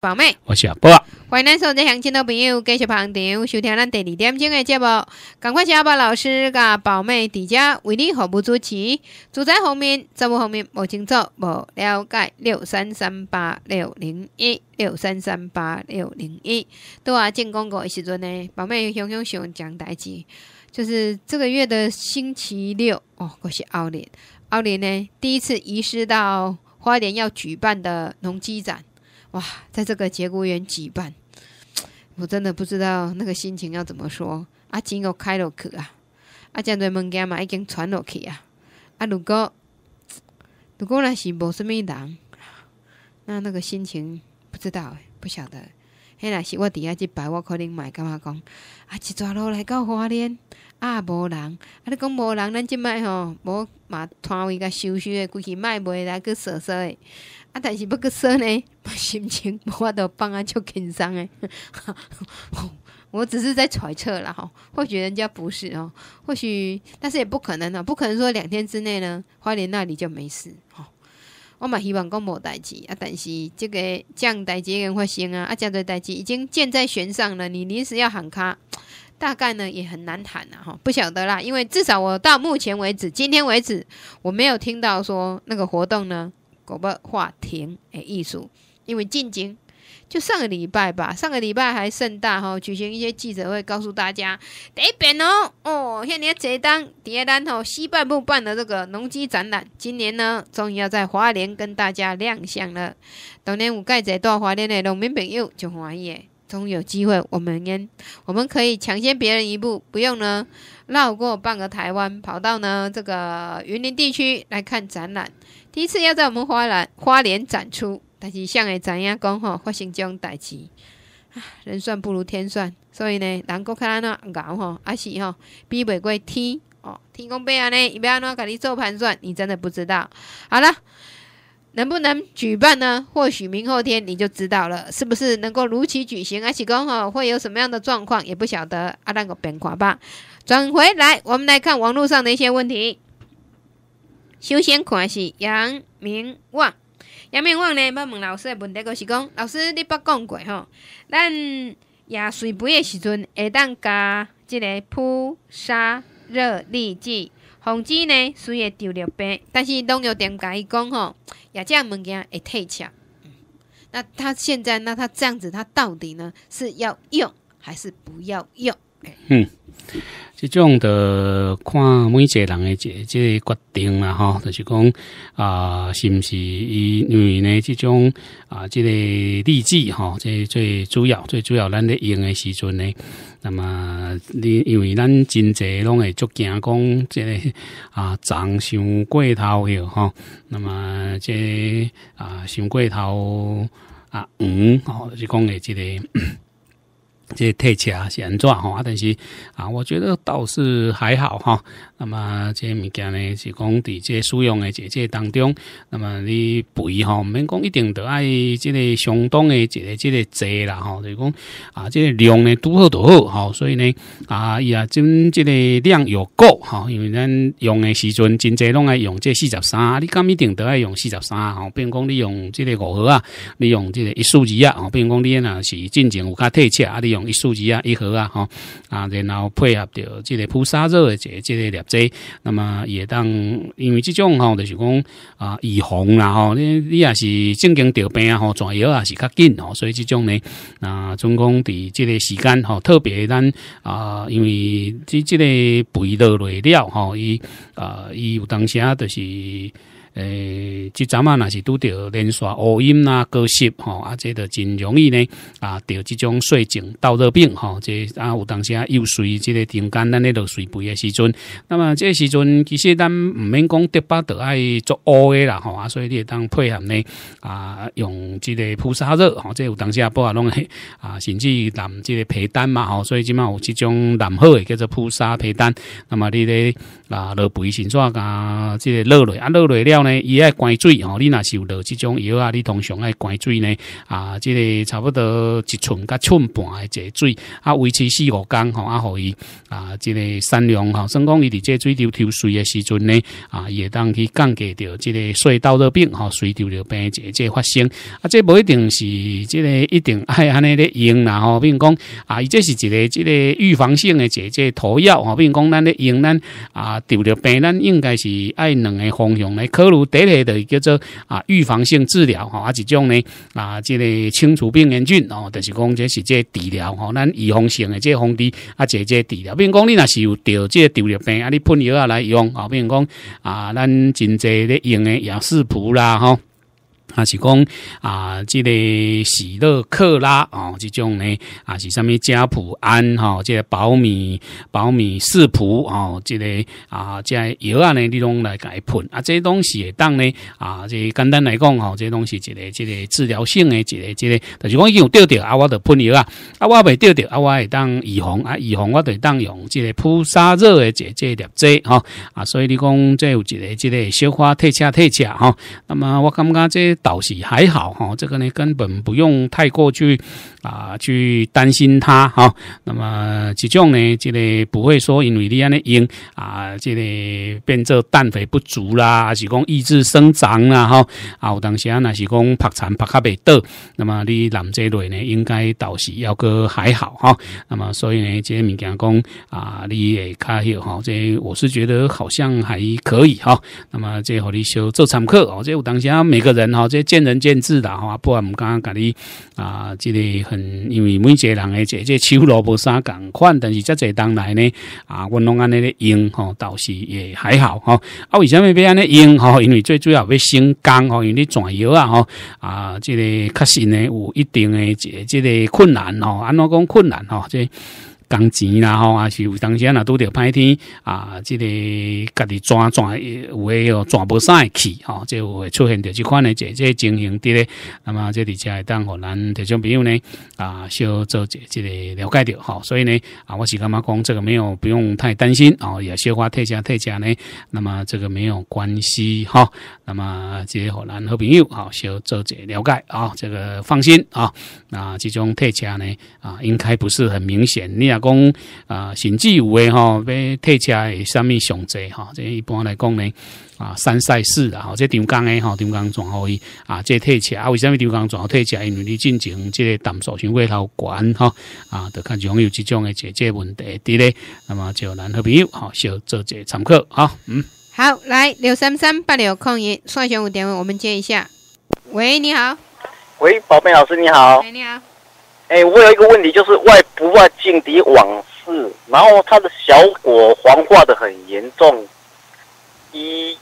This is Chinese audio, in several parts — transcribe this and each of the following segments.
宝妹，我是阿波，欢迎收听乡亲的朋友继续捧场，收听咱第二点钟的节目。赶快，阿波老师甲宝妹迪下为你服务主持。住宅后面，走务后面，不清楚，不了解。六三三八六零一，六三三八六零一。对啊，进广告的时阵呢，宝妹想想想讲代志，就是这个月的星期六哦，我是奥林，奥林呢第一次移师到花莲要举办的农机展。哇，在这个节骨眼举办，我真的不知道那个心情要怎么说。啊，钱有开了去啊，啊，真侪物件嘛已经传落去啊。啊，如果如果那是无什么人，那那个心情不知道，不晓得。迄若是我底下即摆，我可能买干嘛讲？啊，一抓路来到花莲，啊，无人，啊，你讲无人，咱即摆吼。无嘛摊位甲收收的，规气卖卖来去踅踅的。啊，但是不个说呢，心情无法度放啊，就紧张哎。我我只是在揣测啦，哈，或许人家不是哦，或许但是也不可能啊，不可能说两天之内呢，花莲那里就没事哈。我嘛希望讲无代志啊，但是这个降代已经发生啊，啊，降对代志已经箭在弦上了，你临时要喊卡，大概呢也很难喊啊哈，不晓得啦，因为至少我到目前为止，今天为止，我没有听到说那个活动呢。国博画停诶，艺术，因为进京就上个礼拜吧，上个礼拜还盛大哈，举行一些记者会，告诉大家，一遍哦哦，现在在当第二单吼西半部办的这个农机展览，今年呢终于要在华联跟大家亮相了。当年我盖者大华联的农民朋友就欢喜，终于有机会我们跟我们可以抢先别人一步，不用呢绕过半个台湾，跑到呢这个云林地区来看展览。第一次要在我们花兰花莲展出，但是谁会知影讲吼，发生这种代志唉，人算不如天算，所以呢，能够看安怎熬吼，还是吼比不过天哦，天公伯安呢？伊要安怎甲你做盘算？你真的不知道。好了，能不能举办呢？或许明后天你就知道了，是不是能够如期举行？而且刚好会有什么样的状况也不晓得。阿那个变卦吧。转回来，我们来看网络上的一些问题。首先看是杨明旺，杨明旺呢要问老师的问题就是讲，老师你捌讲过吼，咱亚水杯的时阵会当加即个扑杀热力剂，防止呢水会丢掉病，但是农药甲伊讲吼，亚这物件会退强。那他现在，那他这样子，他到底呢是要用还是不要用？嗯。即种的看每个人的这这个决定啦吼，就是讲啊，是毋是因为呢即种啊，这个利吼，即、这最主要最主要，咱咧用的时阵呢，那么你因为咱真侪会足惊讲即个啊长伤过头去吼，那么这啊伤过头啊嗯，就是讲诶这个。即退车安怎吼，但是啊，我觉得倒是还好哈。那么即物件呢，是讲伫即使用诶，即即当中，那么你肥吼，免讲一定得爱即个相当诶，即个即个侪啦吼，就讲啊，即量呢拄好拄好吼。所以呢啊伊啊，真即个量有够吼，因为咱用诶时阵真侪拢爱用即四十三，你敢一定得爱用四十三吼。比如讲你用即个五盒啊，你用即个一数字啊，比如讲你若是进前有较退车啊，你用。一束枝啊，一盒啊，哈啊，然后配合着即个菩萨肉的即即个料子，那么也当因为这种吼就是讲啊预防啦吼，你你也是正经调病啊吼，抓药也是较紧哦，所以这种呢啊，总共伫即个时间吼，特别咱啊，因为即即个肥的料料吼，伊啊伊有当下就是。诶，即阵啊，那是拄着连续乌阴啊、高湿吼，啊，这都真容易呢，啊，得即种水症、倒热病吼。这啊，有当时啊，又随即个顶干，咱呢落水背的时阵，那么这时阵其实咱唔免讲得巴得爱做乌的啦，吼，啊，所以你当配合呢，啊，用即个扑萨热，吼，这有当时啊，不啊弄嘿啊，甚至南即个皮蛋嘛，吼，所以即嘛有即种南好的叫做扑萨皮蛋，那么你咧啊，落背先煞甲即个热泪啊，热泪了呢。伊爱灌水吼，你若是有落即种药啊？你通常爱灌水呢？啊，这个差不多一寸甲寸半的这水啊，维持四五缸吼啊，互伊啊。这个善良吼，生公，你哋这水流抽水嘅时阵呢？啊，伊会当去降低掉，即个水道热病、吼，水痘热病，这这发生啊，这无一定是这个一定爱安尼咧，用啦吼，比如讲啊，伊这是一个，即个预防性嘅姐姐投药比如讲咱咧用咱啊，丢了病，咱应该是按两个方向嚟考虑。第一下的叫做啊预防性治疗哈，啊这种呢啊，即个清除病原菌哦，就是讲这是这治疗哈，咱预防性的这防治啊，这这治疗。比如讲你那是有得这糖尿病啊，你喷药啊来用啊，比如讲啊，咱真济咧用的也是普啦哈。啊，是讲啊，这个喜乐克拉哦，即种呢啊，是什物加普安哈，这个保米保米四普啊，这个啊，即个药啊呢，你拢来伊喷啊，即个东西当呢啊，这简单来讲吼，这个东西一个一个治疗性的一个一个，但是讲有钓钓啊，我得喷药啊，啊，我未钓钓啊，我会当预防啊，预防我系当用即个扑杀热的这这粒剂哈啊，所以你讲这有一个即个消花退车退车哈，那么我感觉这。倒是还好哈，这个呢根本不用太过去啊去担心它哈。那么这种呢，这个不会说因为你安尼用啊，这里变作氮肥不足啦，是讲抑制生长啦哈。啊，有当时啊，那是讲拍残拍卡袂到。那么你南这类呢，应该倒是要个还好哈。那么所以呢，这些物件讲啊，你也卡好哈。这我是觉得好像还可以哈。那么这好你修做参课哦，这有当下每个人哈这。见仁见智的哈，不然唔敢讲你啊，这个很因为每一个人的这个收萝卜啥同款，但是这这当来呢啊，我弄安那个用哈，倒是也还好哈。啊，为什么要安那用哈？因为最主要要升肝哈，因为转油啊哈啊，这个确实呢有一定的这这个困难哦。安怎讲困难哈这。工钱啦吼，还是有当时啊拄着歹天啊，这个家己抓抓，诶有抓不上去吼，这会出现的这款诶这这情形的咧。那么这里家当互咱的这朋友呢，啊，小做这这个了解着吼。所以呢，啊，我是感觉讲这个没有不用太担心哦，也小花退下退下呢。那么这个没有关系哈。那么这些河南好朋友好小做这了解啊，这个放心啊。啊，这种退加呢啊，应该不是很明显，你讲啊，甚至有诶吼，要退车诶，啥物上侪哈？即一般来讲呢，啊，三赛事啊，即钓竿诶，吼，钓竿转好伊啊，即退车啊，为么米钓转好退车？因为你进前即个淡素生态头悬哈啊，就可能有这种诶解个问题咧。那么就咱好朋友好，小做者参考啊。嗯，好，来六三三八六空一，双选五点五，我们接一下。喂，你好。喂，宝贝老师你好。你好。哎，我有一个问题，就是外不外径敌往事，然后它的小果黄化得很严重。一，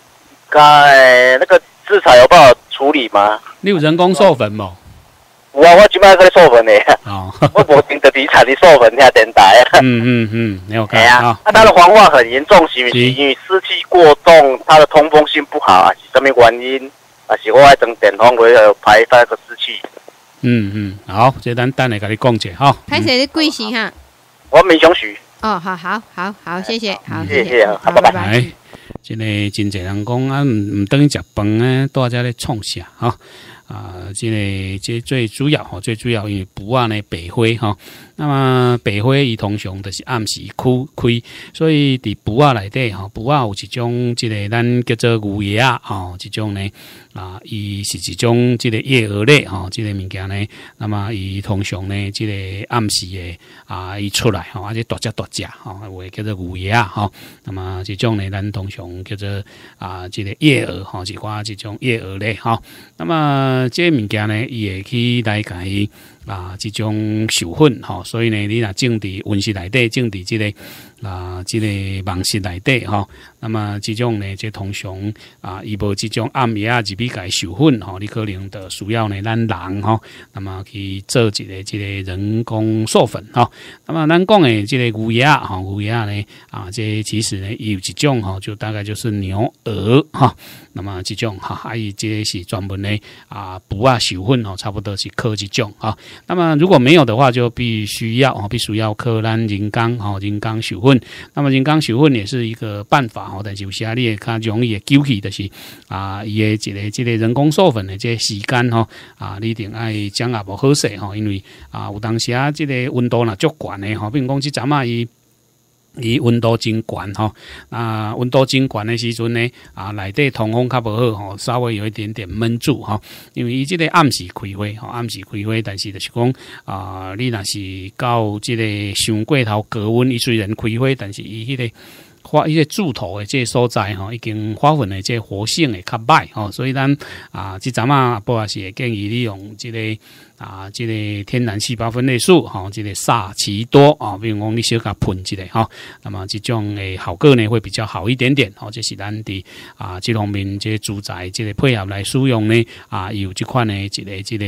该那个制裁有办法处理吗？你有人工授粉冇？我我我今摆在授粉呢。哦，我无听得地产你授粉，吓，等待。嗯嗯嗯，没有 看啊。那它的黄化很严重，是不是？因为湿气过重，它的通风性不好啊？是什么原因？啊，是我爱种电风花，又排晒个湿气。嗯嗯，好，这咱等来跟你讲一下哈。拍摄的贵姓哈？我梅祥徐。哦，好，好，好，好，谢谢，好，谢谢，好，拜拜。真嘞，真济人讲，啊，唔等于食饭呢，大家咧创啥哈？啊，即个即最主要吼，最主要因为布啊呢北灰吼。那么北灰伊通常都是暗时枯亏，所以伫布啊内底吼，布啊有一种即个咱叫做牛叶啊吼，即种呢，啊伊是一种即个叶蛾类吼，即个物件呢，那么伊通常呢即个暗时诶啊伊出来吼，而且大只大只吼，有诶叫做牛叶啊吼，那么即种呢咱通常叫做啊即个叶蛾吼，是瓜即种叶蛾类吼。那么。呃，这物件呢，伊会去来改。啊，这种授粉哈，所以呢，你若种地温室内底种地，这个啊，这个网室内底哈，那么这种呢，这通常啊，一部这种暗夜啊，只比改授粉哈，你可能的需要呢，咱人哈，那么去做一个这个人工授粉哈，那么咱讲诶，这个乌鸦哈，乌鸦呢啊，这其实呢，有几种哈，就大概就是牛鹅哈，那么这种哈，还有这个是专门的啊捕啊授粉吼，差不多是科几种啊。那么如果没有的话，就必须要哦，必须要科兰人工哦，人工授粉。那么人工授粉也是一个办法哦，但是有些也较容易纠结的是啊，伊个一个即个人工授粉的即时间哦啊，你一定要讲阿无好势哦，因为啊有当时啊即个温度呢足悬的哦，比如讲这阵啊伊。伊温度真悬吼，啊，温度真悬诶时阵呢，啊，内底通风较无好吼，稍微有一点点闷住吼。因为伊即个暗时开花吼，暗时开花，但是就是讲啊，你若是到即个上过头高温，伊虽然开花，但是伊迄个花一些柱头的这个所在吼，已经花粉的这个活性诶较歹吼，所以咱啊，即阵啊，不也是建议你用即个。啊，即个天然细胞分类素吼，即个萨奇多啊，比如讲你小可喷即个吼，那么即种诶效果呢会比较好一点点吼，这是咱的啊，即方面即住宅即个配合来使用呢啊，有即款呢即个即个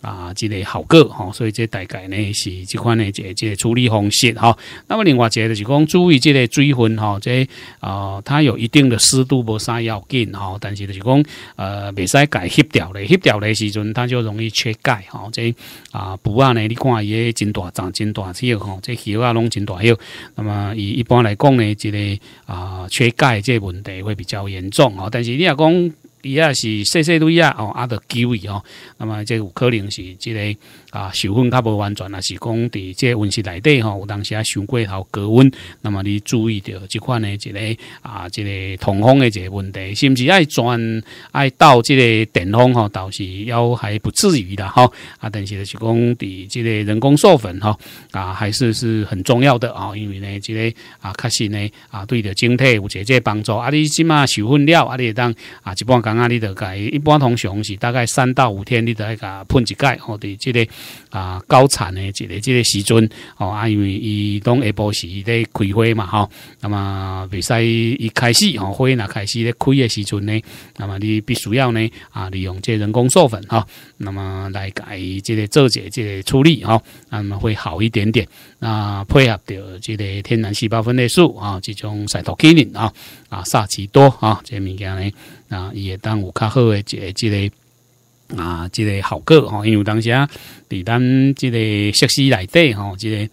啊即个效果吼，所以这大概呢是即款呢即即处理方式吼。那么另外一个就是讲注意即个水分吼，即啊，它有一定的湿度无啥要紧吼，但是就是讲呃未使改失调咧，失调咧时阵它就容易缺钙吼。这啊补啊呢？你看也真大，长真大只吼，这叶啊拢真大叶。那么，一一般来讲呢，这个啊缺钙这问题会比较严重吼，但是你若讲。伊也是细细蕊啊，哦，啊得气伊哦，那么即有可能是即个啊授粉较无完全啊，是讲伫即个温室内底吼，有当时啊想过头高温，那么你注意着即款呢，即个啊即个通风的即问题，是毋是爱转爱到即个电风吼，倒是要还不至于的吼。啊，但是就是讲伫即个人工授粉吼，啊，还是是很重要的啊，因为呢即个啊确实呢啊对着整体有直接帮助，啊，你即码授粉了，啊，你当啊一般讲。啊！你得改，一般通常是大概三到五天，你得来个喷一盖或者这个啊高产的这个这个时阵哦，啊，因为伊当下波时在开花嘛哈。那么比赛一开始哦，花那开始在开的时阵呢，那么你必须要呢啊，利用这人工授粉啊，那么来改这个做些这个处理啊，那么会好一点点。那配合着这个天然细胞分裂素啊，这种噻托基宁啊啊，萨奇多啊，这物件呢。啊，伊会当有较好诶，一个即个啊，即个效果吼，因为当时啊，伫咱即个设施内底吼，即个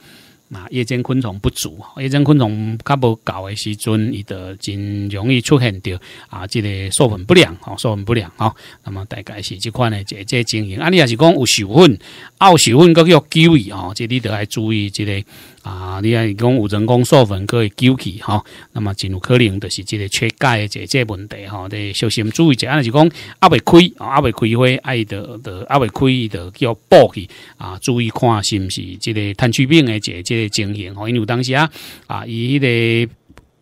啊，夜间昆虫不足，夜间昆虫较无够诶时阵，伊得真容易出现着啊，即个授粉不良吼，授粉不良吼，那么大概是即款个即即经营，啊，你也是讲有授粉，啊，有授粉搁叫救伊吼，即你得爱注意即个。啊，你讲有人工授粉可以救起哈，那么真有可能就是这个缺钙的这这问题哈，得小心注意一下。就讲阿未开，阿未开花爱的的阿未开的要补起啊，注意看是不是这个炭疽病的这这情形。因为当时啊，啊，伊个。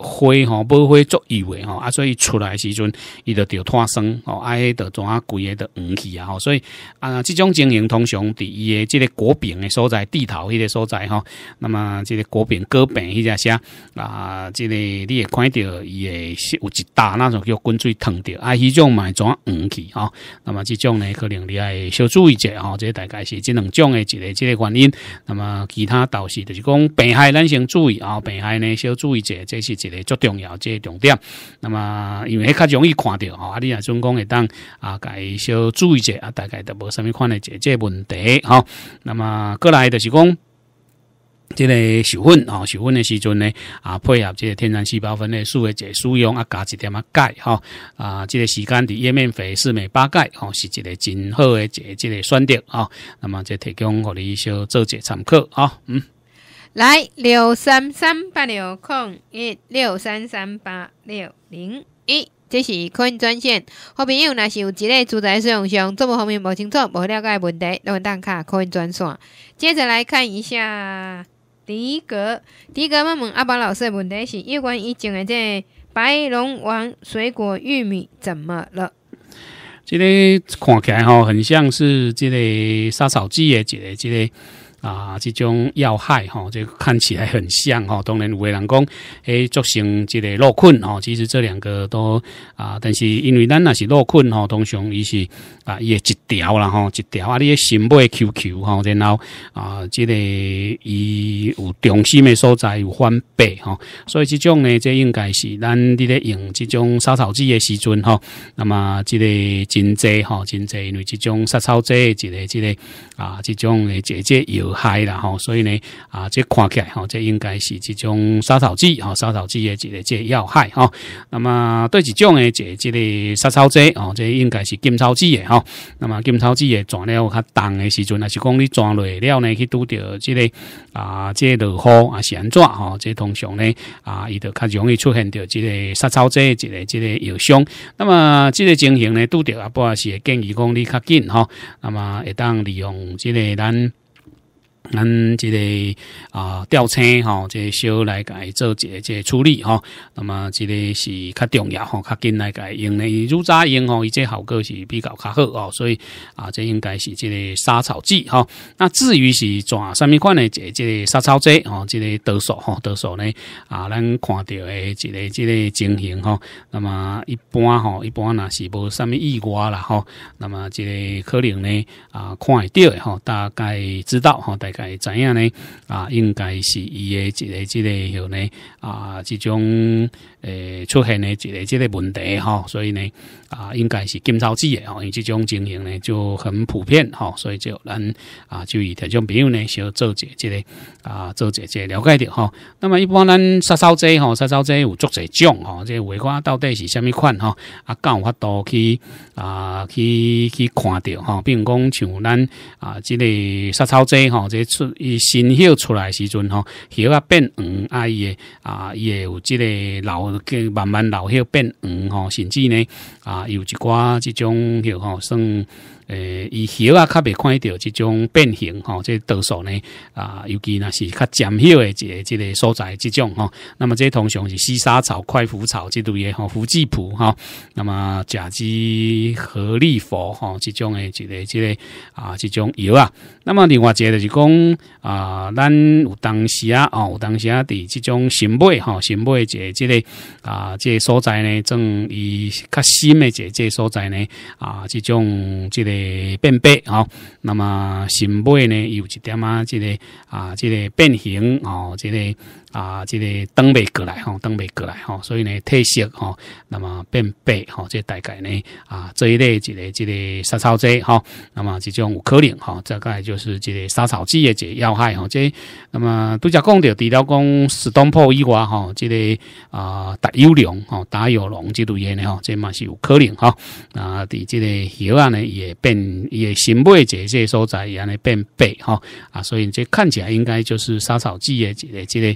灰吼，无花作异的吼，啊，所以出来时阵，伊着着脱生吼，啊，迄着怎啊贵个着黄去啊，吼，所以啊，这种经营通常伫伊的即个果饼的所在、地头迄个所在吼，那么即个果饼、果饼迄只啥啊，即个你也看到伊个有一大那种叫滚水烫掉，啊，迄种买怎啊黄去吼，那么这种呢，可能你爱小注意者吼，这大概是这两种的一个即个原因，那么其他倒是就是讲病害，咱先注意啊，病害呢小注意者，这是最重要即个重点，那么因为较容易看到啊，你啊总讲会当啊，该小注意者啊，大概都无甚物诶。的这这问题吼，那么过来就是讲，即个授粉吼，授粉的时阵呢啊，配合即个天然细胞分类素的使用啊，加一点啊钙哈啊，这个时间的叶面肥四美八钙吼，是一个真好的这这个选择啊。那么这提供互你小做者参考啊，嗯。来六三三八六空一六三三八六零一，这是客运专线。好朋友，若是有一类住宅使用上，这个方面无清楚，无了解问题，都有当卡客运专线。接着来看一下，迪哥，迪哥问问阿宝老师的问题是：有关以前的这白龙王水果玉米怎么了？这个看起来吼，很像是这个杀草剂诶，这个，这个。啊，这种要害哈，这个看起来很像哈，当然有的人讲，诶，造成这个落困哈，其实这两个都啊，但是因为咱那是落困哈，通常伊是啊，伊会一条啦哈，一条啊，你个心脉 QQ 哈，然后啊，这个伊有中心的所在有翻倍哈，所以这种呢，这应该是咱伫咧用这种杀草剂的时阵哈，那么这个真济哈，真济，因为这种杀草剂，这个，这个啊，这种的姐姐有。害啦，吼，所以呢，啊，即看起，来即这应该是这种杀草剂，吼，杀草剂的一个即个要害，吼。那么对一种的即这即杀草剂，哦，即应该是禁草剂的吼。那么禁草剂的转料，较重的时阵，啊，是讲你转落了呢，去拄着即个啊，即个落雨啊，是安怎即这通常呢，啊，伊就较容易出现着即个杀草剂，即个即个药箱。那么即个情形呢，着啊，阿波会建议讲你较紧吼。那么会当利用即个咱。咱即个啊，吊车吼，即个小来改做一个即个处理吼。那么即个是较重要吼，较紧来改用呢，如早用吼，伊个效果是比较较好哦。所以啊，这应该是即个杀草剂吼。那至于是抓什么款的即个杀草剂哦，即个多数吼，多数呢？啊，咱看到的即个即个情形吼，那么一般吼一般若是无什么意外啦吼。那么即个可能呢啊，看到的吼，大概知道吼，大概。是怎样呢？啊，应该是伊诶，一个、即个、吼呢？啊，即种。诶，出现呢一个这个问题哈，所以呢啊，应该是金烧子的吼，因为这种情形呢就很普遍哈，所以就咱啊，就以这种朋友呢，小做解这个啊，做解这了解的哈。那么一般咱杀烧子吼，杀烧子有足侪种吼，这文化到底是虾米款哈？啊，够有法度去啊，去去看到哈。比如讲像咱啊，这个杀烧子吼，这出伊新叶出来的时阵吼，叶啊变黄啊也啊，也有这个老。佮慢慢老去变黄吼，甚至呢啊，有一寡这种吼，吼诶，伊叶啊，较未看到这种变形吼，这度数呢啊，尤其那是较尖叶诶，即即个所在即种吼。那么这通常是细沙草、快腐草即类嘢吼，福济普哈。那么甲基合立佛哈，即种诶，即个即个啊，即种叶啊。那么另外一个就是讲啊，咱有当时啊，哦，当时啊，伫即种新叶吼，新叶即即个啊，即个所在呢，种以较新诶，即即个所在呢啊，即种即个。变白啊，那么新贝呢，有一点啊，这个啊，这个变形哦，这个。啊，即个登未过来吼，登未过来吼，所以呢，褪色吼，那么变白吼，即大概呢，啊，这一类即个即个杀草剂吼，那么即种有可能吼，大概就是即个杀草剂诶即个要害吼，即，那么拄则讲着除了讲施东坡以外吼，即个啊打油龙吼，打油龙即类呢吼，这嘛是有可能哈，啊，伫即个药啊呢也变，也新叶即些所在也咧变白哈，啊，所以即看起来应该就是杀草剂诶即个即个。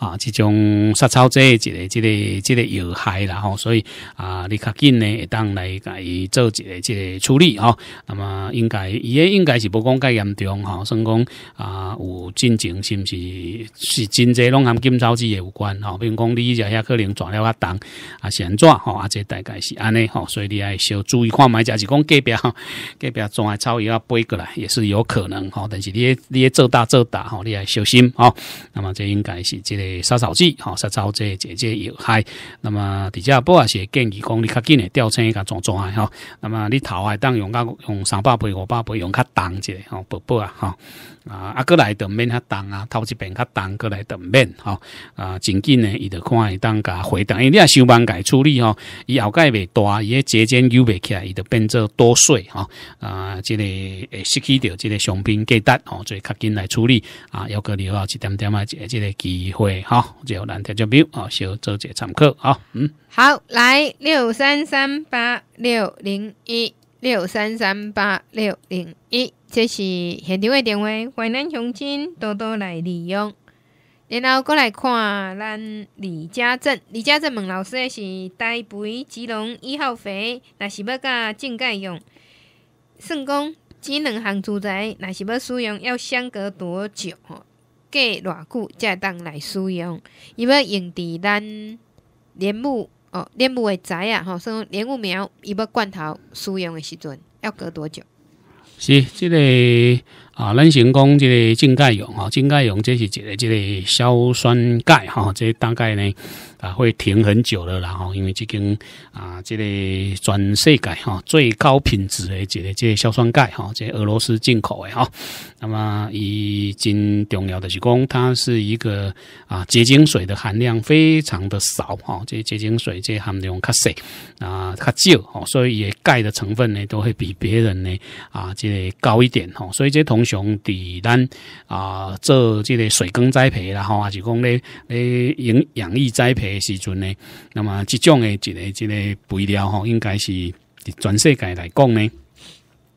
啊，这种杀草剂，一个、一个、一个有害啦吼，所以啊，你较紧呢，当来伊做一个、一个处理吼。那么应该，伊个应该是不讲介严重吼，算讲啊有进前是不是？是真济拢含金草剂有关吼。比如讲你一遐可能抓了较重啊是安怎吼，啊这大概是安尼吼，所以你爱小注意看买家是讲隔壁吼，隔壁种诶草药啊搬过来也是有可能吼，但是你、你做大做大吼，你爱小心啊。那么这应该是这个。杀草剂，哈，杀草这姐姐有害。那么底下不也是建议讲你较紧的吊车甲装装啊，哈。那么你头爱当用个用三百倍五百倍用较重一些哈，宝宝啊哈。啊，啊，哥来等面较重啊，头一遍较重，过来等面吼，啊，真紧呢，伊就看伊当甲回档，因为你啊收班改处理吼，伊后盖袂大，伊节尖又袂起来，伊就变做多税吼，啊，即个会失去掉，即个商品价值吼，做较紧来处理啊，要个留啊一点点啊，即个机会哈，就难得一标吼，小做者参考吼。嗯，好，来六三三八六零一六三三八六零一。这是现场的电话，淮南乡亲多多来利用。然后过来看咱李家镇，李家镇孟老师的是大肥吉隆一号肥，若是要甲灌溉用。算讲即两项住宅，若是要使用要相隔多久？吼，隔偌久会当来使用？伊要用伫咱莲雾哦，莲雾的宅啊，吼，算莲雾苗，伊要罐头使用的时候要隔多久？是，这个。啊，咱先讲这个净钙绒啊，精钙绒这是一个这个硝酸钙哈，这大概呢啊会停很久的啦吼，因为这跟啊这个全世界哈最高品质的这个这个硝酸钙哈，这俄罗斯进口的哈，那么已经重要的是讲，它是一个啊结晶水的含量非常的少哈，这结晶水这含量较少啊，所以也钙的成分呢都会比别人呢啊这高一点哈，所以这同学。像伫咱啊做即个水耕栽培啦吼，还是讲咧咧养养液栽培时阵呢，那么即种诶一个即个肥料吼，应该是伫全世界来讲呢。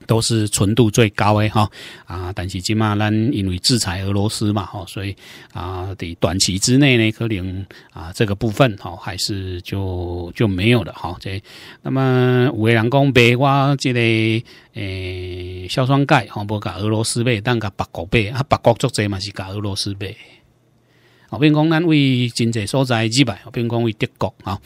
都是纯度最高的哈啊，但是今码咱因为制裁俄罗斯嘛吼，所以啊，伫短期之内呢，可能啊这个部分哈还是就就没有了哈。这那么有量人工白我这个诶，硝酸钙吼，无搞俄罗斯呗，但搞白国呗，啊，白国作者嘛是搞俄罗斯呗。如讲咱为经济所在日比如讲为德国啊，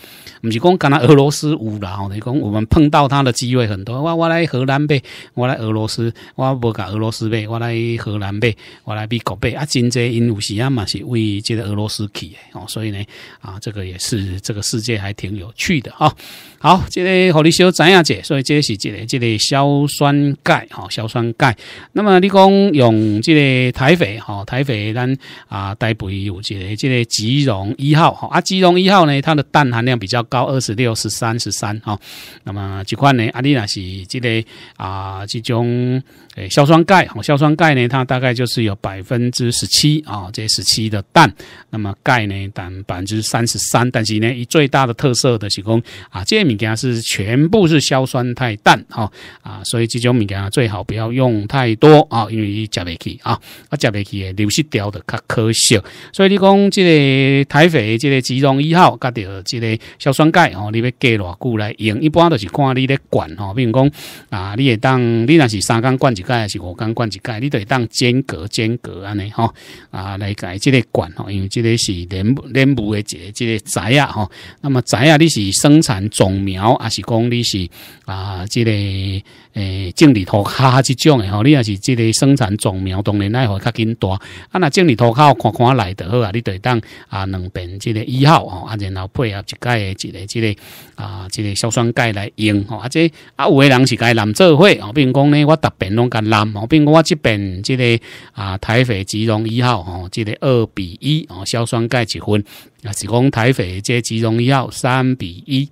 毋是讲若俄罗斯有啦，哦，你讲我们碰到他的机会很多。我我来荷兰呗，我来俄罗斯，我无甲俄罗斯呗，我来荷兰呗，我来美国呗。啊，真济因有时啊嘛是为这个俄罗斯去的哦，所以呢啊，这个也是这个世界还挺有趣的啊。好，这个互你小知影者，所以这是这个这个硝酸钙哈，硝酸钙。那么你讲用这个台肥哈，台肥咱啊代培有机。诶，即个吉融一号哈，啊，吉融一号呢，它的氮含量比较高，二十六、十三、十三哈。那么这款呢？阿丽娜是即个啊，这种诶，硝酸钙哈。硝酸钙呢，它大概就是有百分之十七啊，这十七的氮。那么钙呢，占百分之三十三。但是呢，以最大的特色的是讲啊，这些物件是全部是硝酸态氮哈啊，所以这种物件最好不要用太多啊，因为吃未起啊，啊，吃未起的流失掉的较可惜，所以你。讲即个台肥，即个集中一号，甲着即个硝酸钙吼，你要加偌久来用？一般都是看你咧管吼，比如讲啊，你会当，你若是三缸灌一钙，还是五缸灌一钙？你会当间隔间隔安尼吼啊来改即个管吼，因为即个是林林木的即个仔啊吼。那么仔啊，你是生产种苗，还是讲你是啊？即个诶，政治涂骹这种诶，吼，你也是这个生产壮苗，当然奈何较紧大。啊，那政治涂骹看看来得好啊，你对当啊两边这个一号吼，啊，然后配合一盖诶，即个这个啊，这个硝酸钙来用吼，啊，这啊有诶人是该男做会哦，如讲呢我特别弄吼，男，并讲我这边这个啊台肥吉溶一号吼，这个二比一哦，硝酸钙一分，啊是讲台肥加基溶号三比一。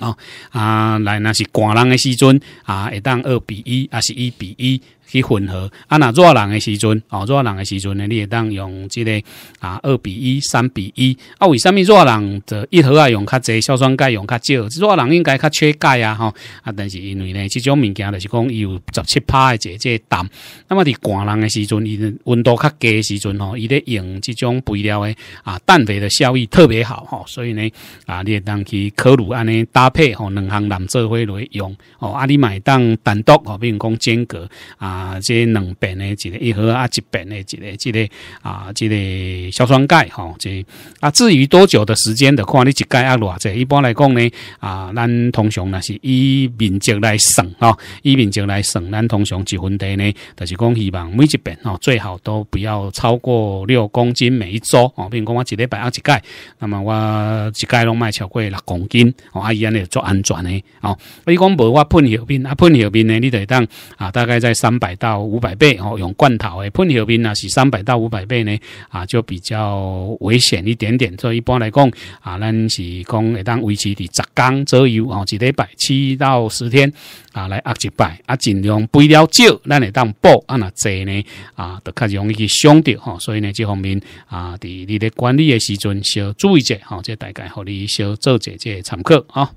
啊啊！来，那是寒人的时阵啊，一当二比一，还是—一比一。去混合啊！那热人嘅时阵，哦，热人嘅时阵呢，你也当用即个啊二比一、三比一啊。为虾米热人的一盒啊用较济，硝酸钙用较少。热人应该较缺钙啊，哈啊！但是因为呢，即种物件就是讲有十七帕嘅即个氮。那么伫寒人嘅时阵，伊温度较低嘅时阵哦，伊咧用即种肥料嘅啊，氮肥的效益特别好哈。所以呢啊，你也当去可卤安尼搭配吼，两行蓝色花蕊用哦，啊，你买当单独哦，比如讲间隔啊。啊，即两边的一个一盒啊，一边的一个一个啊，即个硝酸钙吼，即啊，至于多久的时间的话，你一盖压偌济，一般来讲呢，啊，咱通常若是以面积来算吼，以面积来算，咱通常一分地呢，就是讲希望每一边哦，最好都不要超过六公斤每一周哦。比如讲我一礼拜啊一盖，那么我一盖拢卖超过六公斤，哦，阿姨安尼做安全呢，哦。你讲无我喷药片，啊喷药片呢，你得当啊，大概在三百。到五百倍哦，用罐头诶，喷药瓶呢是三百到五百倍呢，啊，就比较危险一点点。所以一般来讲啊，咱是讲会当维持伫十天左右哦，一礼拜七到十天啊来压一摆，啊尽量备了少，咱会当补啊那侪呢啊，就较容易去伤到吼。所以呢，这方面啊，伫你咧管理诶时阵少注意者吼，这大概互你小做者这参考啊。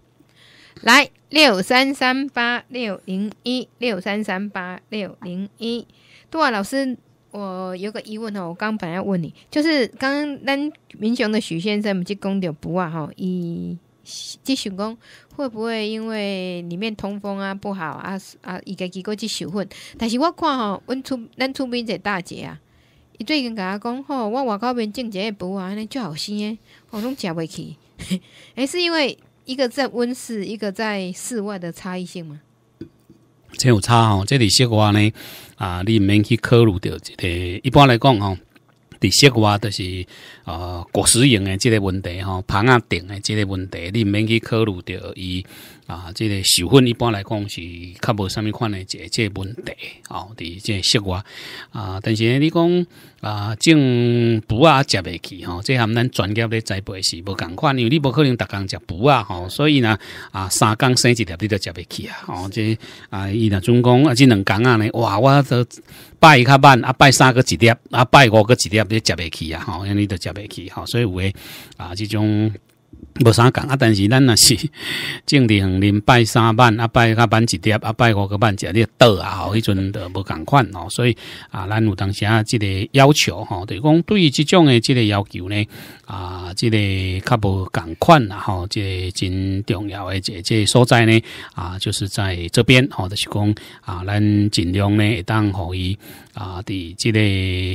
来六三三八六零一六三三八六零一，杜华老师，我有个疑问哦，我刚本来要问你，就是刚刚咱民雄的许先生是讲着补啊伊是即想讲会不会因为里面通风啊不好啊啊，伊家己构去受粉？但是我看吼，阮厝咱厝边一个大姐啊，伊最近甲我讲吼，我外口边种一个补啊，安尼足好生诶，我 拢食袂起，诶，是因为。一个在温室，一个在室外的差异性吗？真有差哦！这里的话呢啊，你免去考虑到这个。一般来讲哦。伫室外都是呃果实型的这个问题吼，棚啊顶的这个问题，你免去考虑到伊啊，这个授粉一般来讲是较无什么款的这这问题伫即个室外啊，但是你讲啊种补啊食未起吼，这含咱专业咧栽培是无同款，因为你不可能逐工食补啊吼，所以呢啊三工生一粒你都食未起啊吼，这啊伊那总讲啊即两工啊呢，哇我都。拜较慢啊，拜三个一粒，啊，拜五个一粒你食袂起啊？吼，安尼都食袂起，吼，所以有诶啊即种。无啥共啊，但是咱那是正定林拜三万啊，拜个半一碟啊，拜五个半只哩倒啊，吼，迄阵都无同款哦，所以啊，咱有当时啊，即个要求吼，就是讲对于这种的即个要求呢，啊，即个较无同款啦吼，即个真重要的即个所在呢，啊，就是在这边吼，就是讲啊，咱尽量呢，当可以。啊，伫即个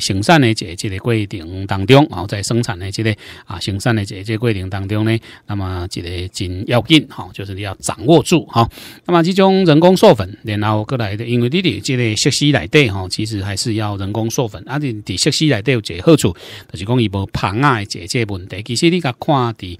生产的这这个过程当中，啊，在生产的这个啊生产的这这过程当中呢，那么这个真要紧，哈，就是要掌握住，哈。那么这种人工授粉，然后过来的因为你的这个设施内底哈，其实还是要人工授粉，啊，你对设施内底有一个好处，就是讲伊无棚啊，这这问题，其实你噶看的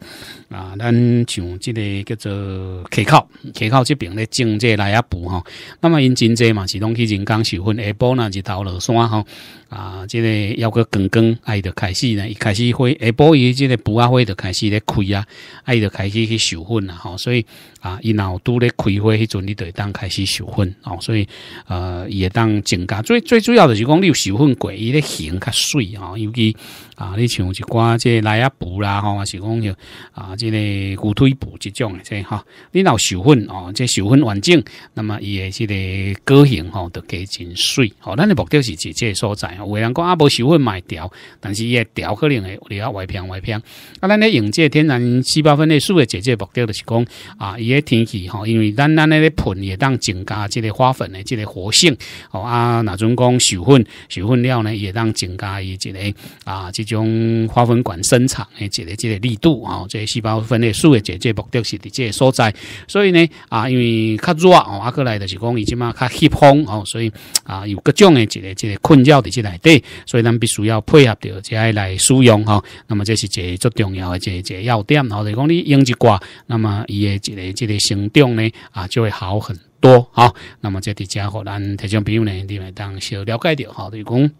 啊，咱像这个叫做溪靠溪靠这边咧，经济来一步，哈。那么因真济嘛，是拢去人工授粉下不能去到了。酸吼啊！这个要个根根，爱的开始呢，一开始会下波伊即个补啊，会就开始咧开啊，爱的开始去授粉啊，吼，所以啊，伊脑都咧开花迄阵，你就会当开始授粉哦，所以呃，伊会当增加最最主要的是讲你授粉过，伊咧形较水哦，尤其啊，你像一寡即个奶鸭补啦，吼，还是讲有啊，即个虎腿补即种的，即哈，你脑授粉哦，即授粉完整，那么伊也即个个型吼，都加真水吼，咱你目的。就是这这所在有有人讲啊，伯手会买调，但是也调可能会你要外偏外偏。啊，咱咧用这天然细胞分裂素的解解目的，就是讲啊，伊个天气吼，因为咱咱那喷盆也当增加这个花粉的这个活性哦啊，那种讲受粉受粉料呢，也当增加伊这个啊这种花粉管生产的这个这个力度啊，这细胞分裂素的解解目的，是这个所在。所以呢啊，因为较热哦，啊，哥来就是讲伊即嘛较吸风哦，所以啊有各种的这个。即个困扰伫即内底，所以咱必须要配合着即来使用哈。那么这是一个最重要诶，一个一个要点。吼，就讲你用一挂，那么伊诶一个即个行长呢，啊，就会好很多哈。那么即啲家伙，咱提先朋友呢，你们当小了解着哈，就讲。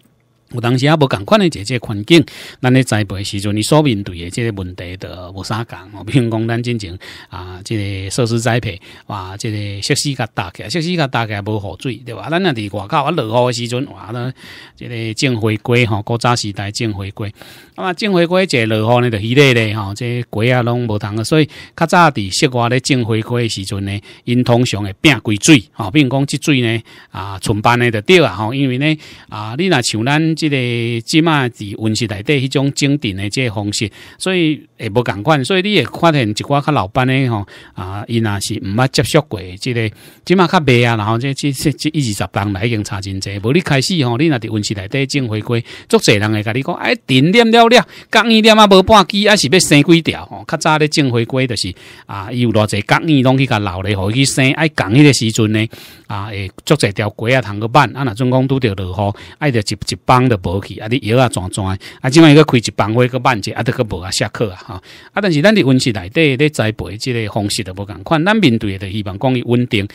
有当时也无共款呢，即个环境，咱咧栽培时阵，你所面对的即个问题都无啥讲。比如讲咱之前啊，即个设施栽培，哇，即个设施甲大家、设施甲大家无雨水，对吧？咱也伫外口，啊落雨的时阵，哇，呢，即个种回归吼，古早时代种回归。啊！嘛，种玫瑰一个落雨呢，就稀咧咧吼，这果啊，拢无通啊，所以较早伫室外咧种玫的时阵呢，因通常会变龟嘴，比如讲只嘴呢，啊，纯白的就对啊吼！因为呢，啊，你若像咱即个即嘛，伫温室内底迄种种植的个方式，所以。会无共款，所以你会发现一寡较老班诶吼啊，伊若是毋捌接触过，即个即码较袂啊，然后即即即即一二十人来已经差真济，无你开始吼，你若伫温室内底种花瑰，足侪人会甲你讲，哎，定点了了，刚一点啊无半枝，还是要生几条？吼，较早咧种花瑰就是啊，伊有偌侪刚一拢去甲留咧吼去生，爱刚迄个时阵咧啊，会足侪条鸡啊通个板，啊若总讲拄着落雨，爱着一一班着无去，啊你摇啊怎怎，啊即外伊个开一班花个半者，啊著个无啊下课啊。啊！啊，但是咱的温室内底咧栽培即个方式都无同款，咱面对的希望讲伊稳定，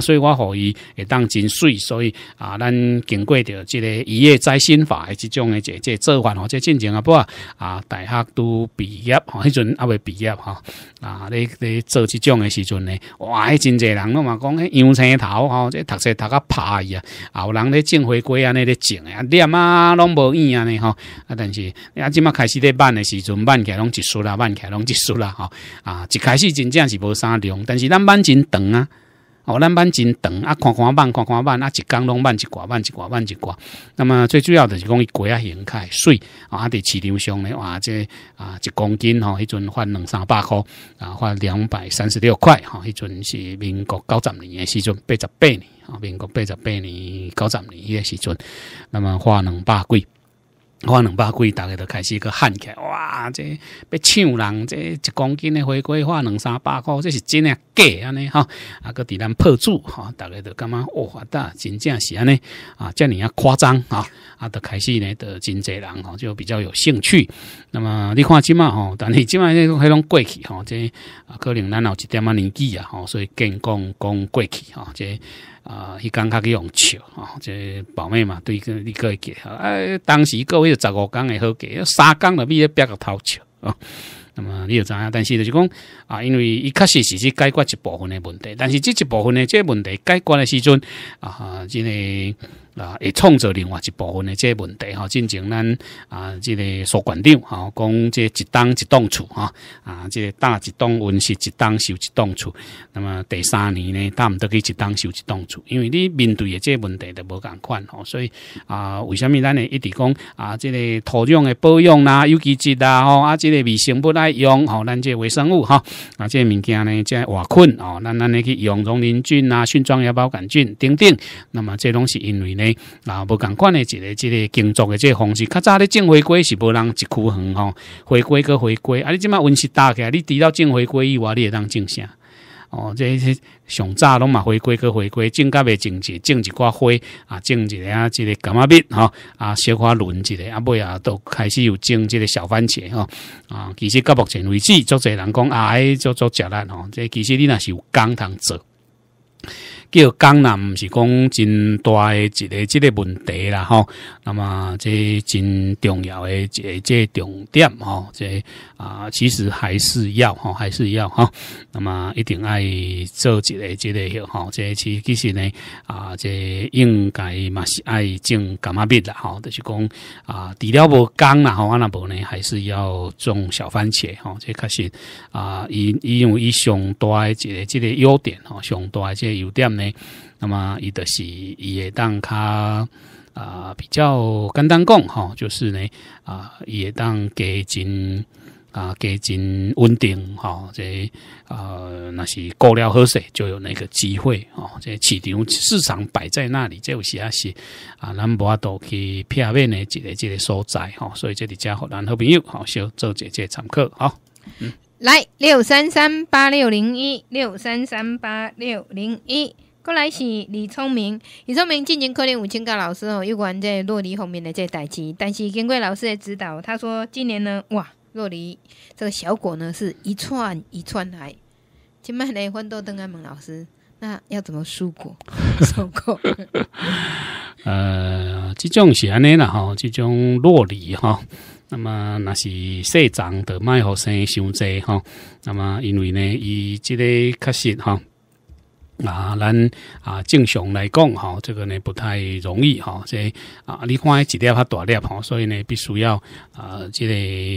所以我可以会当真水，所以啊，咱经过着即个一夜摘新法的即种的即即做法或者进程啊，不啊，啊，大学都毕业，迄阵阿未毕业哈啊，你你做即种的时阵呢，哇，真济人咯嘛，讲迄杨青头吼，即读册读较怕伊啊，有人咧种回归啊，那咧种啊，念啊拢无影样呢哈啊，但是啊，即马开始咧慢的时阵慢起来拢一衰。啦，万来拢一输啦，吼啊！一开始真正是无啥量，但是咱班真长啊，哦，咱班真长啊，看看板，看看板啊，一工拢万一挂，万一挂，万一挂。那么最主要的是讲伊贵啊，形态水啊，伫市场上咧，哇，这啊一公斤吼，迄阵换两三百箍啊，换两百三十六块吼，迄阵是民国九十年诶时阵，八十八年啊，民国八十八年九十年迄个时阵，那么换两百几。花两百几，大家都开始去喊起来。哇，这要抢人，这一公斤的回归花两三百块，这是真的假？安尼哈，啊，个敌人破主哈，大家都感觉哇，大真正是安尼啊，这样夸张啊，啊，都开始呢，都真侪人哈，就比较有兴趣。那么你看今嘛吼，但是今嘛那种黑龙江国吼，这可能咱有一点啊年纪啊吼，所以更讲讲过去吼，这啊，迄工较去用笑吼，这宝妹嘛，对个你可以记啊。哎，当时各位十五工诶好记，三工了，你咧别个偷笑啊。那么你就知影，但是就是讲啊，因为伊确实是去解决一部分的问题，但是这一部分的这问题解决的时阵啊，真诶。啊，会创造另外一部分的这问题哈，进前咱啊，这个所管长哈，讲这一档一档处哈，啊，这大一档温室一档修一档处。那么第三年呢，大们得去一档修一档处，因为你面对的这问题都无同款哈，所以啊，为什么咱呢一直讲啊，这个土壤的保养啦，有机质啦，吼啊，这个微生物来用好，咱这微生物哈，啊，这民件呢在挖菌哦，咱咱那去用溶磷菌啊，蕈状芽孢杆菌等等，那么这东西因为呢。那无共款的，即个即个工作的个方式，较早咧种回归是无人一区黄吼，回归个回归啊！你即马温室大起来，你除了种回归以外，你会当种啥？哦。这上早拢嘛回归个回归，种甲未种者，种一寡花啊，种个啊，即个柑仔蜜吼，啊，小花轮一个啊，尾啊都开始有种即个小番茄吼，啊。其实到目前为止，足侪人讲哎，足足食啦吼。这其实你若是有工通做。叫江南，是讲真大诶，一个、一个问题啦，吼。那么，这真重要诶，一个、即个重点，吼。这啊，其实还是要，吼，还是要，哈。那么，一定爱做一个、即个，吼。这其其实呢，啊，这应该嘛是爱种柑仔蜜啦，吼。就是讲啊，除了无江啦，吼，安那无呢还是要种小番茄，吼。这确实啊，伊伊用伊上大诶一个、即个优点，吼，上大诶即个优点呢。那么，伊的是伊会当他啊比较简单讲吼，就是呢啊伊会当加真啊加真稳定吼，这啊若是过了好势就有那个机会啊，这市场市场摆在那里，有时啊是啊咱无法度去片面的一个一个所在吼，所以这里家伙咱好朋友好小做一姐参考吼。嗯，来六三三八六零一六三三八六零一。过来是李聪明，李聪明进前可能五千个老师哦，有关在洛梨方面的这代志，但是经过老师的指导，他说今年呢，哇，洛梨这个小果呢是一串一串来，今麦呢欢都登阿蒙老师，那要怎么疏果？收果？呃，这种是安尼啦哈，这种洛梨哈，那么那是社长的麦学生收摘哈，那么因为呢，以这个确实哈。啊，咱啊，正常来讲哈，这个呢不太容易哈。这啊，你看一粒较大粒哈，所以呢必须要啊，这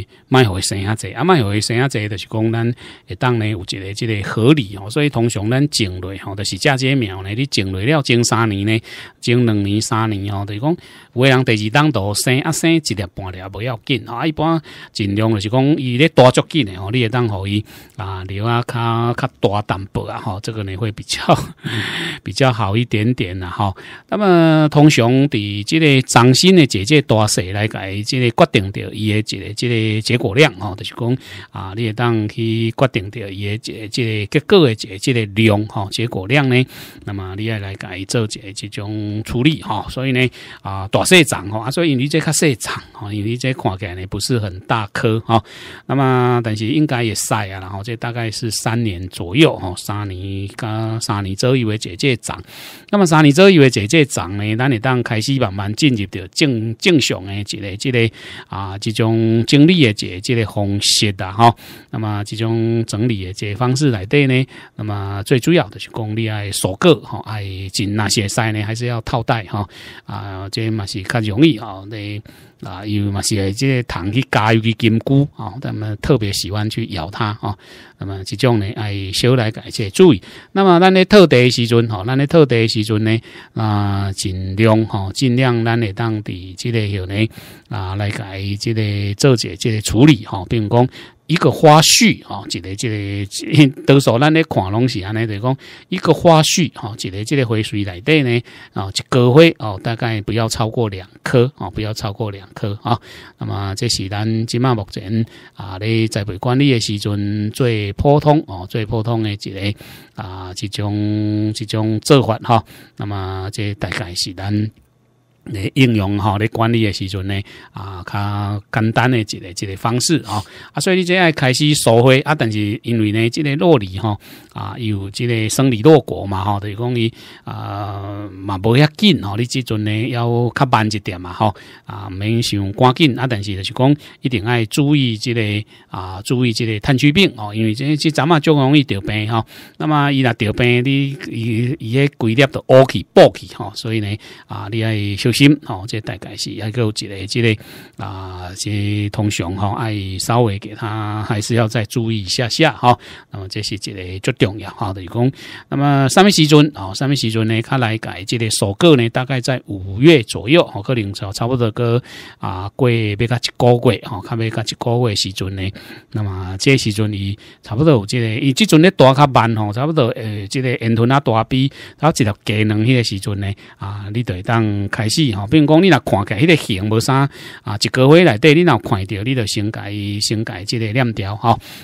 个买回生下仔，啊买回生下仔就是讲咱一当呢有一个这个合理哦。所以通常咱种类吼，就是嫁接苗呢。你种类了，种三年呢，种两年三年哦，就是讲，每人第二当都生啊生一粒半粒，不要紧啊。一般尽量就是讲，伊咧多足紧的哦，你也当可以啊，留啊卡卡大淡薄啊哈，这个呢会比较。比较好一点点啦哈，那么通常的这个掌心的姐姐大婶来改这个决定掉一个这个这个结果量哦，就是讲啊你也当去决定掉一个这这个结果的这这个量哈，结果量呢，那么你也来改做这这种处理哈，所以呢啊大社长哈，所以你这卡细长哈，因为你这看起来呢不是很大颗哈，那么但是应该也晒啊，然后这大概是三年左右哦，三年加三。你周一为姐姐涨，那么三年周一为姐姐涨呢？那你当开始慢慢进入到正正常的一个这个啊，这种经历的这这个方式的哈。那么这种整理的这方式来对呢？那么最主要的是功力爱收割哈，爱进那些赛呢？还是要套袋哈？啊，这嘛是较容易哈。那啊，因为嘛是即个糖去加入去金菇啊，他们特别喜欢去咬它啊，那么这种呢，哎，小来改些注意。那么咱咧套袋时阵吼，咱咧套袋时阵呢，啊，尽量吼，尽量咱咧当地即个有呢啊来改这个做些这个处理比并讲一个花絮啊，一个这个，多少咱咧看拢是安尼，就讲一个花絮啊，一个这个花絮来底呢啊，一个花哦，大概不要超过两颗啊，不要超过两颗啊。那么这是咱今嘛目前啊咧栽培管理的时阵最普通哦，最普通的一个啊，一种一种做法哈。那么这大概是咱。你应用吼咧管理诶时阵呢，啊，较简单诶一个一个方式吼啊，所以你这爱开始收忽啊，但是因为呢，即个落力吼啊，有即个生理落果嘛吼，就是讲伊啊，嘛无遐紧吼，你即阵呢要较慢一点嘛吼啊，免想赶紧啊，但是就是讲一定爱注意即个啊，注意即个碳疽病哦，因为即即阵嘛最容易得病吼。那么伊若得病，你伊伊迄规粒都乌起爆起吼，所以呢啊，你爱休。心哦，这大概是一个之类之类啊，这通常哈，爱稍微给他还是要再注意一下下哈。那么这是之个最重要哈，等于讲，那么什么时阵啊？什么时阵呢？他来改这个首个呢，大概在五月左右，可能说差不多个啊，过比较一个月哈，看比较一个月时阵呢。那么这时阵呢，差不多有这个，因这阵咧大咖班哦，差不多呃，这个烟吞啊大比，然后一条技能迄个时阵呢啊，你得当开始。哈，比如讲你若看起来迄个形无啥啊，一个月内底你若看到，你就先改先改这个链条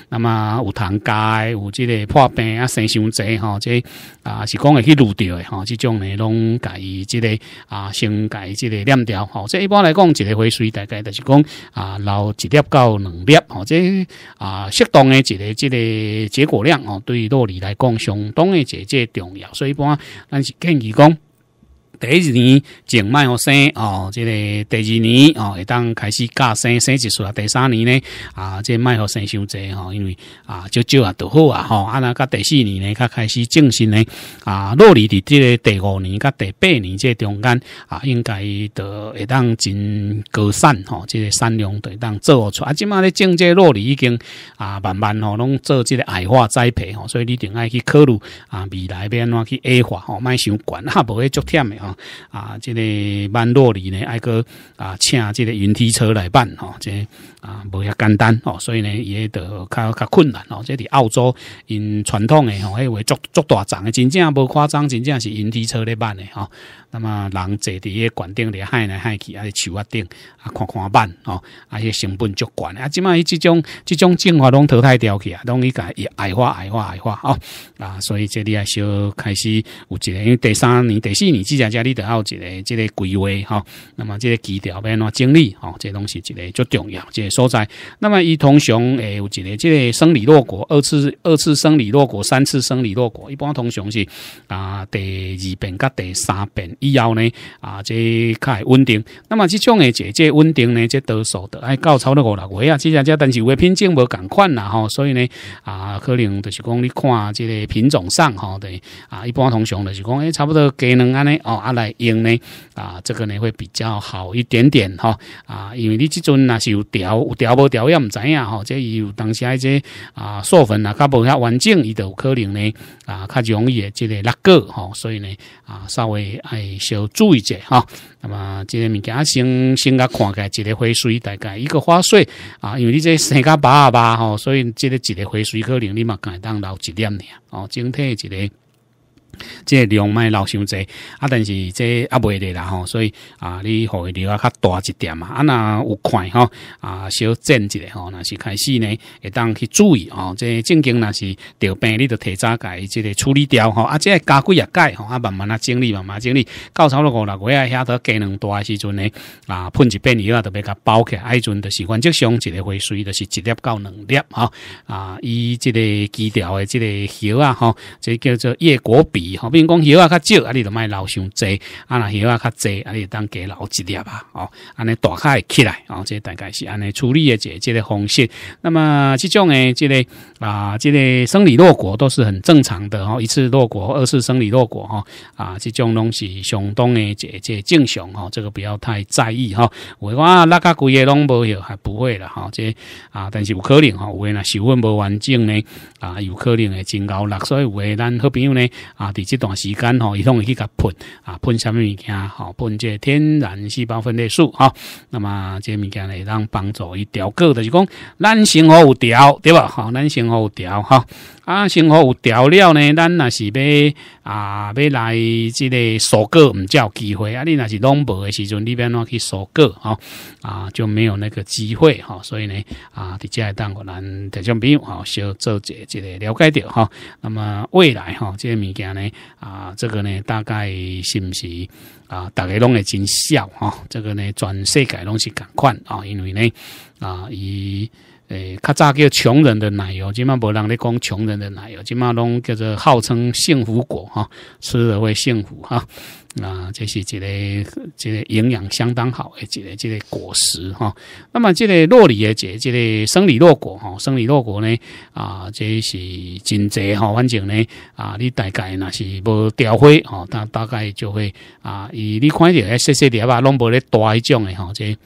那么有糖钙，有这个破病啊、生伤侪吼，这啊是讲会去录掉的吼，这种呢拢改以这个啊先改这个链条吼。即一般来讲，一个回水大概就是讲啊，留一粒到两粒吼，即啊适当的这个这个结果量吼，对落你来讲，相当的这这重要。所以一般，咱是建议讲。第一年种麦和生哦，这个第二年哦会当开始教生生一束啊。第三年呢啊，这麦和生收济哦，因为啊少少啊都好啊吼。啊那个第四年呢，佮开始种新呢啊，若离伫这个第五年佮第八年这中间啊，应该都会当真高产吼。即个产量会当做出啊。即马咧即个若离已经啊慢慢哦拢做这个矮化栽培哦，所以你定爱去考虑啊未来要安怎去矮化吼，卖伤悬啊，无会足忝的吼。啊，这个曼洛里呢，还个啊，请这个云梯车来办哦，这。啊，无遐简单哦，所以呢，迄得较较困难哦。这伫澳洲因传统诶吼，迄位足足大诶，真正无夸张，真正是因力车咧办诶吼。那么人坐伫个悬顶咧，海来海去，啊，是树啊顶啊，看看办哦，啊，迄成本足悬啊。即卖即种即种进法拢淘汰掉去啊，拢一个矮化矮化矮化哦啊。所以这里啊，小开始有一个，因为第三年、第四年，至少这里得有一个，这个规划吼。那么这个基调要怎整理吼、哦，这东西一个足重要这。所在，那么伊通常诶有一个即生理落果，二次二次生理落果，三次生理落果。一般通常是啊，第二遍甲第三遍以后呢啊，即较稳定。那么即种诶，即即稳定呢，即多数都爱到超了五六位啊。即只只但是有品种无共款啦吼，所以呢啊，可能就是讲你看即个品种上吼对啊，一般通常就是讲诶，差不多鸡卵安尼哦，啊来用呢啊，这个呢会比较好一点点吼啊，因为你即阵若是有调。有调无调也毋知影吼，这有当时一只啊，授粉啊，较无遐完整，伊有可能呢啊，较容易诶，一个落个吼，所以呢啊，稍微爱小注意者吼。那么即个物件先先甲看个，一个花水大概一个花水啊，因为你这生甲八啊吧吼，所以即个一个花水可能你嘛会当留一点呢？吼，整体一个。即量卖老伤济啊，但是即阿袂得啦吼，所以啊，你荷伊量较大一点嘛，啊那有快吼啊，小整一个吼，那是开始呢，也当去注意哦。即正经那是得病，你就提早改，即个处理掉吼。啊，即个家具也改吼，啊慢慢啊整理，慢慢整理。到差不多五六个月，下得鸡卵多时阵呢，啊喷一遍药，特别甲包起，迄阵就是菌滋上一个回水就是一粒到两粒吼，啊。以即个基调的即个药啊吼，即叫做叶果比。好，比如讲血啊较少，啊你就卖留伤济，啊那血啊较济，啊你当给留一粒吧，哦，安尼大概起来，哦，这大概是安尼处理的这这个方式。那么这种诶，这个啊，这个生理落果都是很正常的哦，一次落果，二次生理落果哈，啊，这种东西相当诶，这这正常哦，这个不要太在意哈。我啊，那个贵诶拢无有，还不会了哈，这啊，但是有可能哈，有诶那受孕无完整呢，啊，有可能会增高啦，所以有为咱好朋友呢，啊。这段时间吼，伊仲会去甲喷啊，喷虾米物件，吼喷这天然细胞分裂素啊。那么这物件呢，会当帮助伊调节就是讲咱生活有调，对吧？好，咱生活有调哈。啊，生活有调料呢，咱若是要啊，要来即个收割，毋叫机会啊。你若是拢无的时阵，你怎去收割吼啊就没有那个机会吼。所以呢，啊，伫遮一当互咱大家朋友吼，小做一下个了解掉吼。那么未来吼，这个物件呢，啊，这个呢，大概是毋是啊？大个拢会真效吼。这个呢，全世界拢是共款啊，因为呢，啊，以。诶，较早叫穷人的奶油，今嘛无人咧讲穷人的奶油，今嘛拢叫做号称幸福果哈，吃了会幸福哈。啊，这是一个这个营养相当好诶，一个这个果实哈。那么即个洛梨诶，个、即个生理洛果哈，生理洛果呢啊，这是真济哈，反正呢啊，你大概那是无调灰哦，它大概就会啊，以你看诶细细粒啊，拢无咧大一种诶哈，即。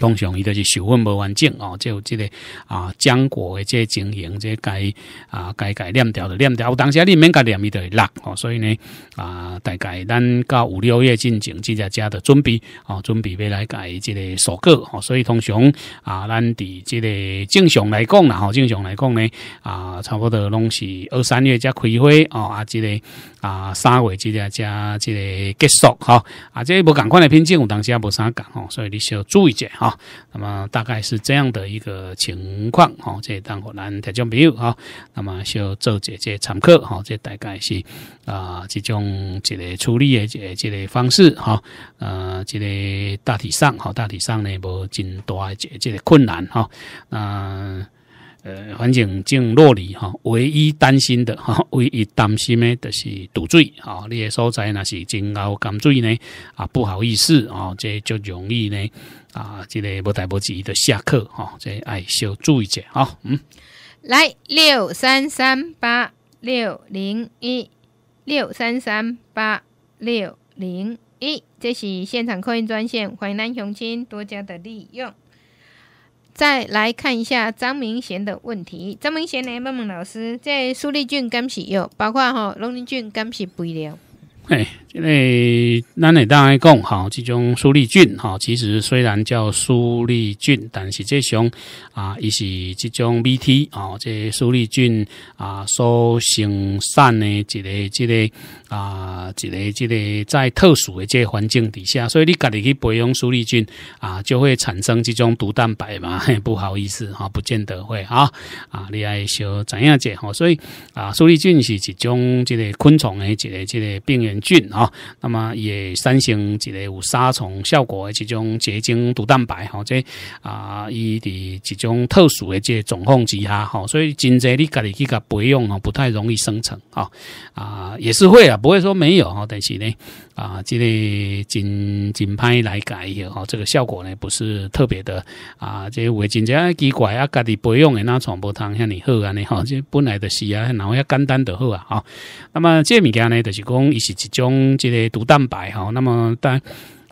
通常伊都是授粉无完整哦，就即个啊浆果的即个情形，即个改啊该该念条的链条，当时你免甲念伊会落哦，所以呢啊大概咱到五六月进行即只只的准备哦，准备要来改即个收割哦，所以通常啊咱伫即个正常来讲啦吼，正常来讲呢啊差不多拢是二三月才开花哦啊即个啊三月即只只即个结束吼，啊即无共款的品种，有当时也无啥讲吼，所以你需要注意者吼。好，那么大概是这样的一个情况，哈。这当然咱再讲 v i 那么就做解这常客，哈。这大概是啊，这种这个处理的这这个方式，哈。呃，这个大体上，哈，大体上呢无真大，这这个困难，哈。嗯，呃，反正正落里哈，唯一担心的，哈，唯一担心的，就是堵嘴，啊。你的所在那是真要干水呢，啊，不好意思，啊，这就容易呢。啊，这个无代无志的下课哈，这爱小注意者哈，嗯，来六三三八六零一六三三八六零一，这是现场扩音专线，淮南雄亲多加的利用。再来看一下张明贤的问题，张明贤呢，问问老师这苏丽俊敢是有，包括哈龙林俊敢是肥了，嘿。为咱会当来讲，吼，这种苏利菌，吼，其实虽然叫苏利菌，但是际上啊，伊是即种 V T 啊，即苏利菌啊，所生散的一个一个啊，一个一个在特殊的这环境底下，所以你家己去培养苏利菌啊，就会产生这种毒蛋白嘛，不好意思哈，不见得会啊啊，你爱知影者，吼，所以啊，苏利菌是一种这个昆虫的一个这个病原菌啊。那么也产生一个有杀虫效果的这种结晶毒蛋白，哈，这啊，伊的这种特殊的这种控境下，哈，所以真侪你家己去个不用哦，不太容易生成啊，啊，也是会啊，不会说没有哈，但是呢。啊，这个真真歹来解的吼，这个效果呢不是特别的啊。这为真正奇怪啊，家己不用的那传播汤向你喝啊，你吼，这本来就是啊，然后要简单的好啊哈。那么这物件呢，就是讲，伊是一种这个毒蛋白吼。那么但。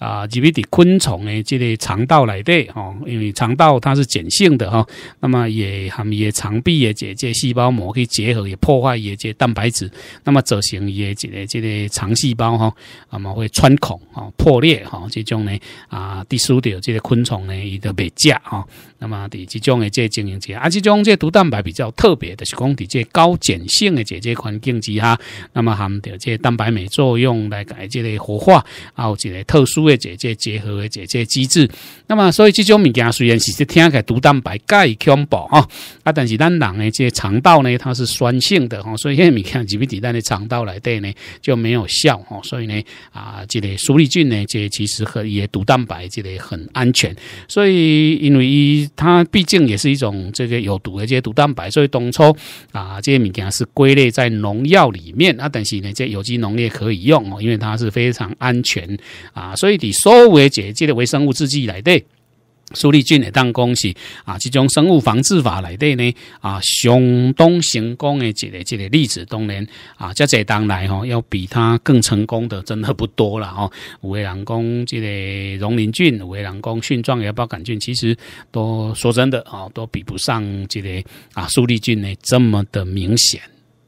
啊，特别是昆虫诶，这个肠道内的吼，因为肠道它是碱性的哈，那么也含诶肠壁诶，即即细胞膜去结合，也破坏也这些蛋白质，那么造成也这个这个肠细胞哈，那么会穿孔啊，破裂哈，这种呢啊，第输掉这个昆虫呢，伊都袂吃啊。那么，伫即种诶，即个经营者，啊，这种即个毒蛋白比较特别的是讲伫即个高碱性的即个环境之下，那么含着即个蛋白酶作用来改即个活化，啊，有一个特殊诶即个结合诶即个机制。那么，所以这种物件虽然是这听起来毒蛋白介恐怖 m 啊，啊，但是咱人诶即个肠道呢，它是酸性的哈，所以物看入不伫咱的肠道来对呢就没有效哈，所以呢啊，即个鼠利菌呢，即其实和也毒蛋白即个很安全，所以因为伊。它毕竟也是一种这个有毒的这些毒蛋白，所以冬抽啊这些物件是归类在农药里面啊。但是呢，这有机农业可以用哦，因为它是非常安全啊，所以你稍为结，这些微生物制剂来对。苏利菌也当公是啊，这种生物防治法来底呢啊，相当成功的一个一个例子。当然啊，这这当然吼，要比他更成功的真的不多了吼。伪囊菌、这个溶磷菌、伪囊菌、讯状芽孢杆菌，其实都说真的啊，都比不上这个啊苏利菌呢这么的明显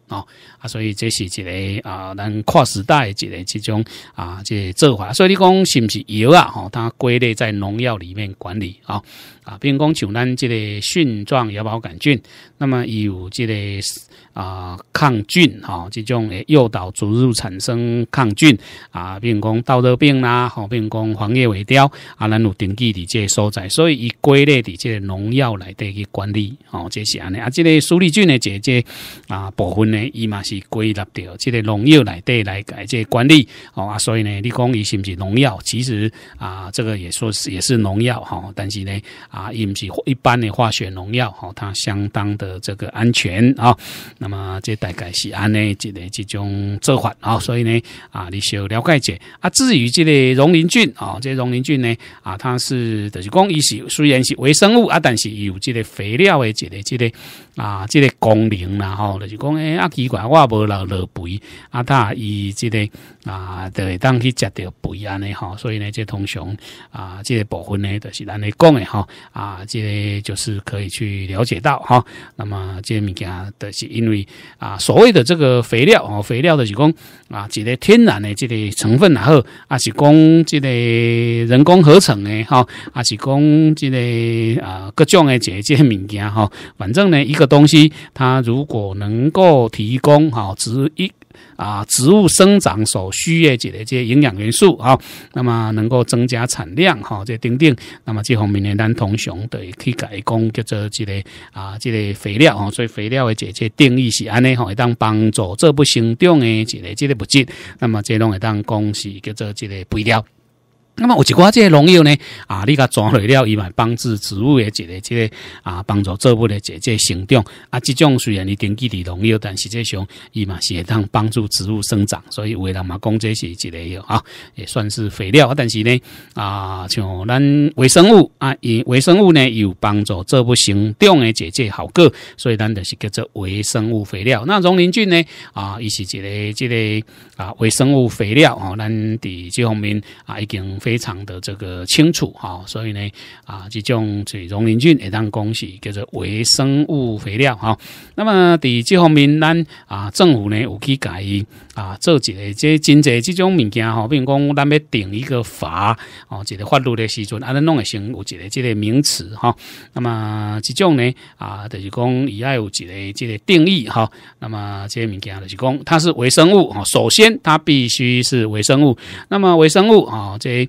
啊。所以这是一个啊，咱跨时代的一个这种啊，这个做法。所以你讲是不是药啊？吼，它归类在农药里面管理啊。啊，如讲像咱这个蕈状芽孢杆菌，那么有这个啊抗菌啊，这种诱导植入产生抗菌啊，如讲道德病啦，吼，如讲黄叶尾雕啊，咱有登记伫这个所在，所以以归类伫这个农药来得去管理啊，这是安尼。啊，这个苏力菌呢，就这啊部分呢，伊嘛是。归纳掉，即个农药来对来改这管理哦啊，所以呢，你讲伊是不是农药？其实啊，这个也说是也是农药哈，但是呢啊，伊唔是一般的化学农药哈，它相当的这个安全啊。那么这大概是安呢即个这种做法啊，所以呢啊，你要了解者啊。至于即个溶林菌啊，这溶林菌呢啊，它是就是讲伊是虽然是微生物啊，但是有即个肥料的即个即个啊即个功能啦吼，就是讲诶啊奇怪我。无留落肥，啊，他伊即个啊，会当去食着肥安尼吼，所以呢，即通常啊，即个部分呢，就是咱来讲诶吼，啊，即个就是可以去了解到哈。那么即个物件，就是因为啊，所谓的这个肥料吼，肥料就是讲啊，即个天然的即个成分也好，啊是讲即个人工合成的哈，啊是讲即个啊各种诶这些物件哈。反正呢，一个东西，它如果能够提供好植一啊，植物生长所需的这些营养元素啊，那么能够增加产量哈。这丁丁，那么这方面呢，咱通常对去工叫做这个啊，这个肥料啊，所以肥料的这个定义是安尼哈，当帮助这部生长的这个这个物质，那么这种也当讲是叫做这个肥料。那么有一寡这些农药呢啊，你甲庄肥了，伊嘛帮助植物的一个这个啊，帮助作物的即个生长啊。即种虽然你登记的农药，但实际上伊嘛会当帮助植物生长，所以为人嘛讲这是一个药啊，也算是肥料啊。但是呢啊，像咱微生物啊，以微生物呢有帮助作物生长的，姐姐好过，所以咱就是叫做微生物肥料。那农林菌呢啊，伊是一个这个啊微生物肥料啊，咱伫这方面啊已经。非常的这个清楚哈，所以呢啊，这种水溶磷菌也当恭喜，叫做微生物肥料哈。那么在这方面，咱啊政府呢有去改啊，做一个即经济这种物件哈，比如讲咱们要定一个法哦，一个法律的时阵，安尼弄个成有一个这个名词哈。那么这种呢啊，就是讲也爱有一个这个定义哈。那么这些物件就是讲，它是微生物哈，首先它必须是微生物。那么微生物啊，这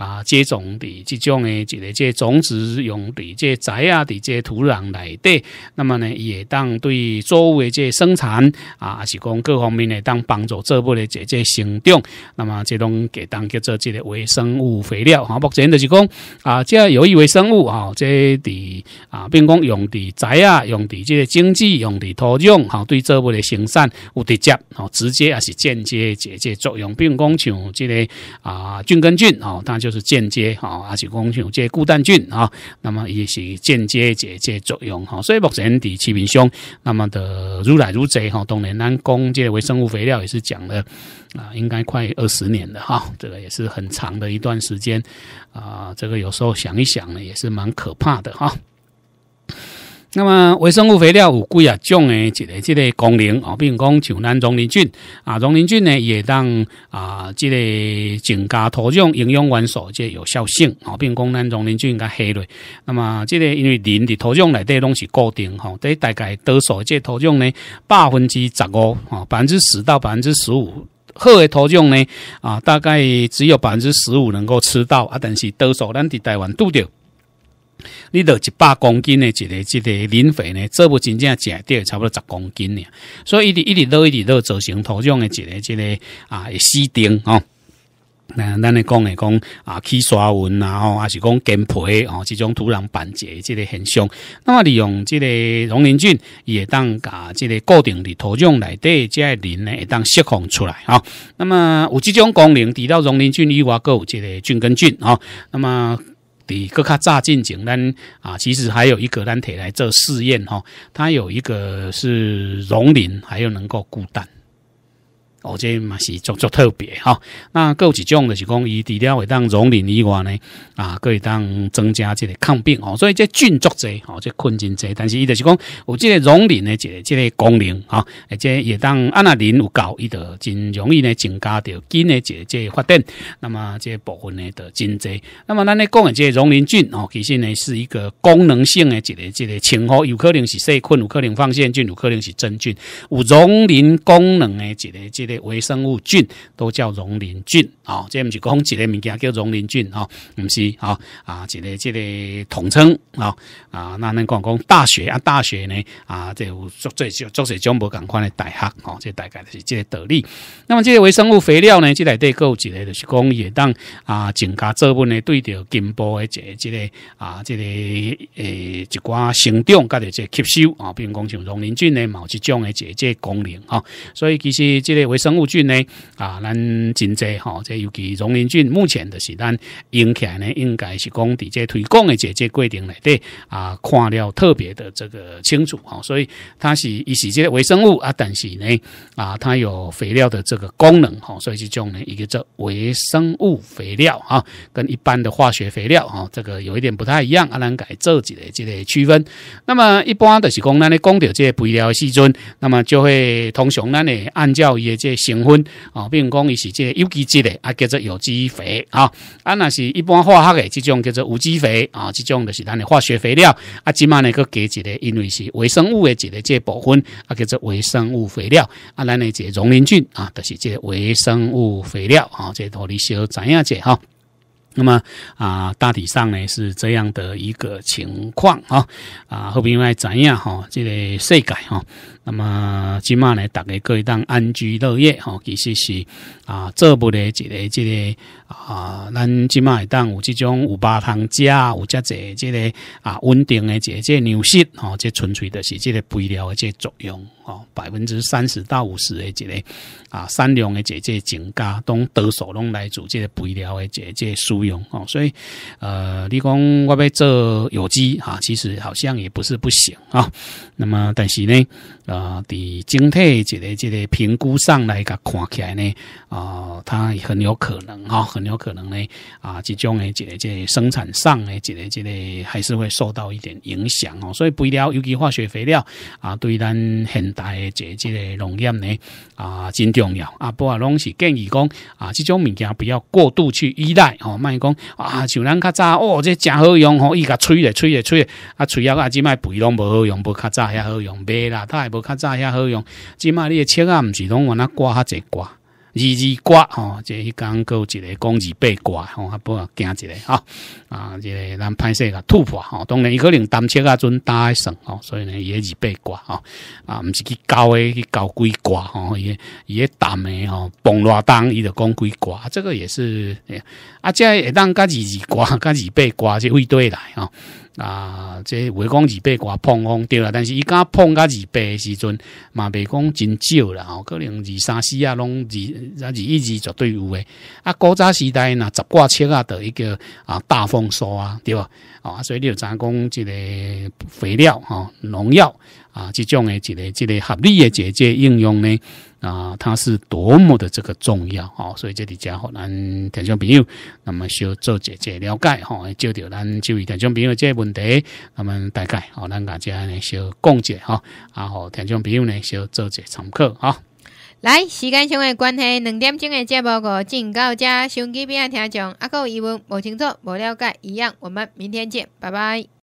啊，接种的这种的，即个这种子用的这仔啊的这土壤来的，那么呢也当对作物的这生产啊，是讲各方面呢当帮助作物的这生长。那么这种给当叫做这个微生物肥料，好目前就是讲啊，即有益微生物啊，即的啊，并讲用的仔啊，用的即经济用的土壤好，对作物的生产有直接啊，直接，还是间接的这作用，并讲像即个啊菌根菌啊，那就。就是间接哈，而且公雄介固氮菌哈，那么也是间接解解作用哈，所以目前的气瓶兄，那么的如来如贼哈，多南宫，这些微生物肥料也是讲了啊，应该快二十年了哈，这个也是很长的一段时间啊。这个有时候想一想呢，也是蛮可怕的哈。那么微生物肥料有几啊，种诶一个即个功能哦，并讲像咱农林菌啊，农林菌呢也当啊即个增加土壤营养元素即有效性哦，并讲咱农林菌应该黑类。那么即个因为磷伫土壤内底拢是固定吼，对大概多数即土壤呢百分之十五哦，百分之十到百分之十五好的土壤呢啊大概只有百分之十五能够吃到啊，但是多数咱伫台湾拄着。你著一百公斤的，一个一个磷肥呢，这不真正减掉差不多十公斤呢。所以，一伫一直粒一直粒造成土壤的，一个一个啊，死顶哦。那咱咧讲诶讲啊，起刷纹啊，还是讲根培哦，这种土壤板结，这个现象。那么，利用这个溶林菌，也当把这个固定的土壤内底这些磷呢，当释放出来啊。那么，有这种功能，除了溶林菌外，各有这个菌根菌啊。那么。你搁卡炸进井，单啊，其实还有一个咱铁来做试验哈，它有一个是熔磷，还有能够固氮。哦，这嘛是足足特别哈。那各一种的是讲伊除了会当溶磷以外呢，啊，可以当增加这个抗病哦。所以这菌足济哦，这菌真济。但是伊就是讲，有这个溶磷的这个这个功能啊，而且也当阿那林有搞，伊就真容易呢增加掉菌的这这个发展。那么这部分呢，都真济。那么咱那讲的这溶磷菌哦，其实呢是一个功能性的这个这个情况，有可能是细菌，有可能放线菌，有可能是真菌，有溶磷功能的这个这类。微生物菌都叫溶磷菌啊，这唔是讲一个物件叫溶磷菌啊，唔是啊啊，一个这个统称啊啊，那能讲讲大学啊，大学呢啊，这作作作水种无赶快的大学哦，这大概就是这道理。那么这个微生物肥料呢，即来对够一个就是讲也当啊增加作物呢对着根部诶，这个啊即个诶一寡生长甲着即吸收啊，并讲像溶磷菌诶某一种诶这即功能啊，所以其实即个微。生物菌呢啊，咱真济吼，即尤其溶民菌，目前的是咱应该呢，应该是讲伫这推广的这这规定内对啊，看料特别的这个清楚吼，所以它是一是这微生物啊，但是呢啊，它有肥料的这个功能吼，所以是讲呢一个叫微生物肥料啊，跟一般的化学肥料啊，这个有一点不太一样啊，咱改做几个这个区分。那么一般的是讲，咱你讲到这个肥料细菌，那么就会通常咱呢按照一些。成分啊，比如讲，伊是这有机质的，啊，叫做有机肥啊；啊，那是一般化学的，这种叫做无机肥啊，这种就是咱的化学肥料啊。今码呢，个加一个，因为是微生物的一个这部分，啊，叫做微生物肥料啊。咱的这农林菌啊，就是这微生物肥料啊。这道理小知影者哈。那么啊，大体上呢是这样的一个情况啊啊，好比来怎样哈，这个世界哈。那么即马咧，大家可以当安居乐业吼，其实是啊，做不分一个这个啊，咱即马当有这种有八汤加有遮济这个啊稳定的这个牛息吼，即纯粹的是这个肥料的即作用吼，百分之三十到五十的这个啊，三量的这个增加，当得数拢来做这个肥料的这个使用吼，所以呃，你讲我要做有机啊，其实好像也不是不行啊。那么但是呢？啊，伫整体一个一个评估上来甲看起来呢。哦，它很有可能哈，很有可能呢啊，这种诶，这个这个生产上诶，这个这个还是会受到一点影响哦。所以肥料，尤其化学肥料啊，对咱现代的这这个农业呢啊真重要。啊，不过拢是建议讲啊，这种物件不要过度去依赖哦。卖讲啊，像咱较早哦，这真好用哦，伊甲吹咧吹咧吹咧，啊吹啊啊，即卖肥拢无好用，无较早遐好用，袂啦，它也无较早遐好用，即卖你的车啊，毋是拢往那挂哈侪挂。二二挂吼，即去讲有一个，讲二级挂哦，也不惊一个哈啊，即个咱拍摄个突破吼，当然伊可能单车啊准带省吼，所以呢也二八挂吼，啊，毋是去高诶去搞贵挂哦，伊也淡诶吼，崩落当伊着讲贵挂，这个也是啊，即会当甲二二挂，个二八挂是位对来哦。啊，这话讲二八挂碰风对啦，但是伊敢碰个二倍时阵，嘛未讲真少啦，可能二三四啊，拢二，二一二绝对有诶。啊，古早时代呢，十挂车啊，得一个啊大丰收啊，对吧？啊，所以你知影讲，即个肥料、啊，农药啊，即种诶，即个即个合理诶，即些应用呢？啊，它是多么的这个重要啊！所以这里家伙，咱听众朋友，那么要做解解了解哈，就着咱就以听众朋友这个问题，那么大概好，咱大家呢小讲解哈，然后听众朋友呢要做些参考哈。来，时间上的关系，两点钟的节目个警告者，手机边个听众，阿有疑问无清楚、无了解一样，我们明天见，拜拜。